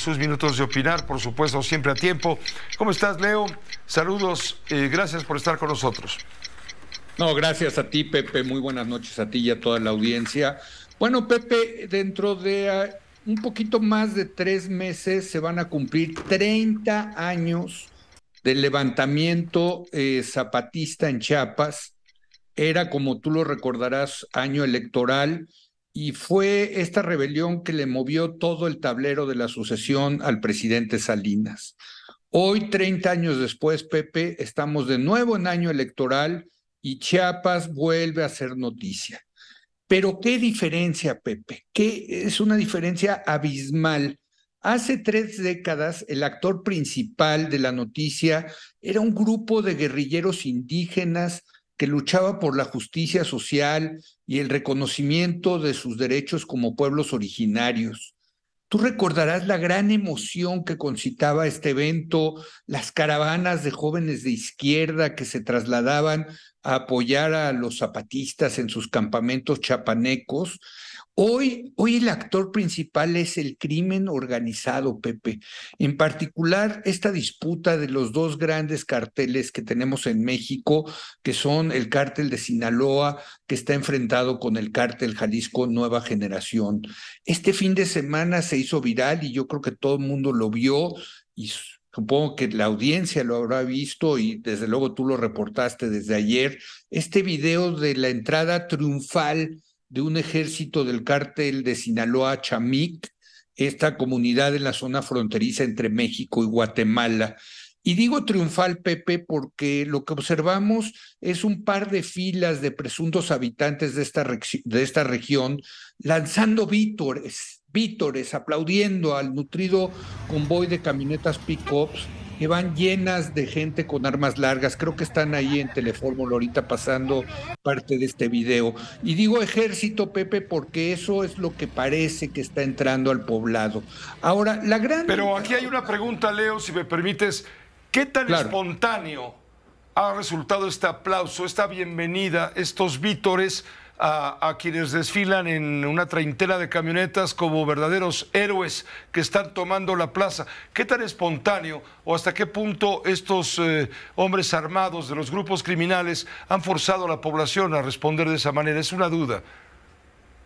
sus minutos de opinar, por supuesto, siempre a tiempo. ¿Cómo estás, Leo? Saludos, eh, gracias por estar con nosotros. No, gracias a ti, Pepe. Muy buenas noches a ti y a toda la audiencia. Bueno, Pepe, dentro de ah, un poquito más de tres meses se van a cumplir 30 años del levantamiento eh, zapatista en Chiapas. Era, como tú lo recordarás, año electoral y fue esta rebelión que le movió todo el tablero de la sucesión al presidente Salinas. Hoy, 30 años después, Pepe, estamos de nuevo en año electoral y Chiapas vuelve a ser noticia. Pero qué diferencia, Pepe, que es una diferencia abismal. Hace tres décadas, el actor principal de la noticia era un grupo de guerrilleros indígenas que luchaba por la justicia social y el reconocimiento de sus derechos como pueblos originarios. Tú recordarás la gran emoción que concitaba este evento, las caravanas de jóvenes de izquierda que se trasladaban apoyar a los zapatistas en sus campamentos chapanecos. Hoy, hoy el actor principal es el crimen organizado, Pepe. En particular, esta disputa de los dos grandes carteles que tenemos en México, que son el cártel de Sinaloa, que está enfrentado con el cártel Jalisco Nueva Generación. Este fin de semana se hizo viral y yo creo que todo el mundo lo vio y supongo que la audiencia lo habrá visto y desde luego tú lo reportaste desde ayer, este video de la entrada triunfal de un ejército del cártel de Sinaloa, Chamic, esta comunidad en la zona fronteriza entre México y Guatemala. Y digo triunfal, Pepe, porque lo que observamos es un par de filas de presuntos habitantes de esta, región lanzando vítores vítores aplaudiendo al nutrido convoy de camionetas pick-ups que van llenas de gente con armas largas. Creo que están ahí en Telefórmula ahorita pasando parte de este video. Y digo ejército, Pepe, porque eso es lo que parece que está entrando al poblado. Ahora, la gran... Pero aquí hay una pregunta, Leo, si me permites. ¿Qué tan espontáneo ha resultado este aplauso, esta bienvenida, estos vítores? a, quienes desfilan en una treintena de camionetas como verdaderos héroes que están tomando la plaza. ¿Qué tan espontáneo o hasta qué punto estos eh, hombres armados de los grupos criminales han forzado a la población a responder de esa manera? Es una duda.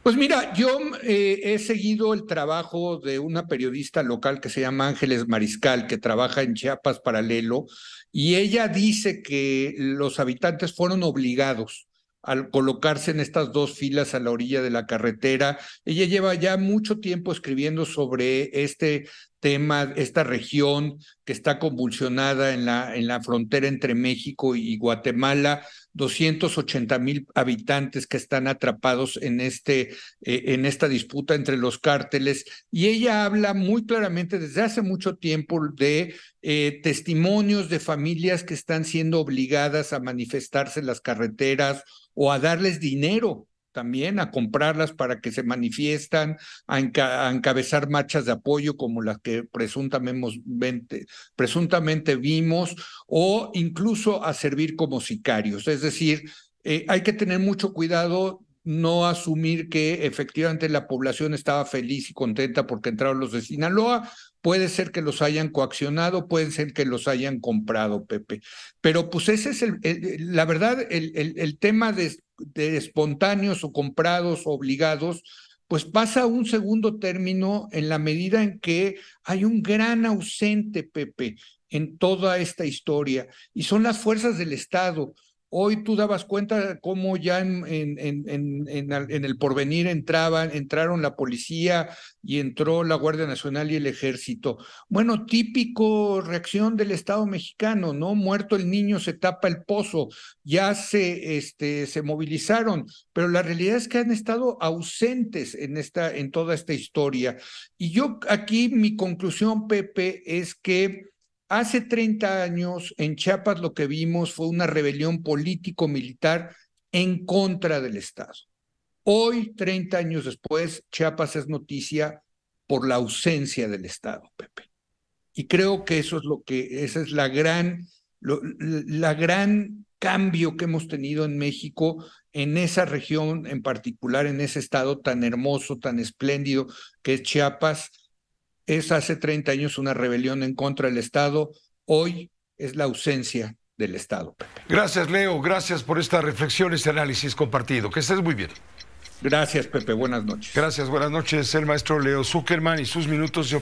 Pues mira, yo eh, he seguido el trabajo de una periodista local que se llama Ángeles Mariscal, que trabaja en Chiapas Paralelo, y ella dice que los habitantes fueron obligados al colocarse en estas dos filas a la orilla de la carretera. Ella lleva ya mucho tiempo escribiendo sobre este tema, esta región que está convulsionada en la, en la frontera entre México y Guatemala. 280 mil habitantes que están atrapados en, este, eh, en esta disputa entre los cárteles. Y ella habla muy claramente desde hace mucho tiempo de eh, testimonios de familias que están siendo obligadas a manifestarse en las carreteras o a darles dinero también a comprarlas para que se manifiestan, a, encabezar marchas de apoyo como las que presuntamente, presuntamente vimos, o incluso a servir como sicarios. Es decir, eh, hay que tener mucho cuidado no asumir que efectivamente la población estaba feliz y contenta porque entraron los de Sinaloa, Puede ser que los hayan coaccionado, puede ser que los hayan comprado, Pepe. Pero pues ese es el, la verdad, el, tema de, de, espontáneos o comprados o obligados, pues pasa a un segundo término en la medida en que hay un gran ausente, Pepe, en toda esta historia, y son las fuerzas del Estado. Hoy tú dabas cuenta cómo ya en, en, el porvenir entraban, entraron la policía y entró la Guardia Nacional y el ejército. Bueno, típico reacción del Estado mexicano, ¿no? Muerto el niño, se tapa el pozo, ya se, este, se movilizaron, pero la realidad es que han estado ausentes en, esta, en toda esta historia. Y yo aquí mi conclusión, Pepe, es que Hace 30 años en Chiapas lo que vimos fue una rebelión político-militar en contra del Estado. Hoy, 30 años después, Chiapas es noticia por la ausencia del Estado, Pepe. Y creo que eso es lo que, esa es la gran, la gran cambio que hemos tenido en México, en esa región en particular, en ese estado tan hermoso, tan espléndido que es Chiapas, es hace 30 años una rebelión en contra del Estado, hoy es la ausencia del Estado. Gracias, Leo. Gracias por esta reflexión, este análisis compartido. Que estés muy bien. Gracias, Pepe. Buenas noches. Gracias, buenas noches. El maestro Leo Zuckerman y sus minutos de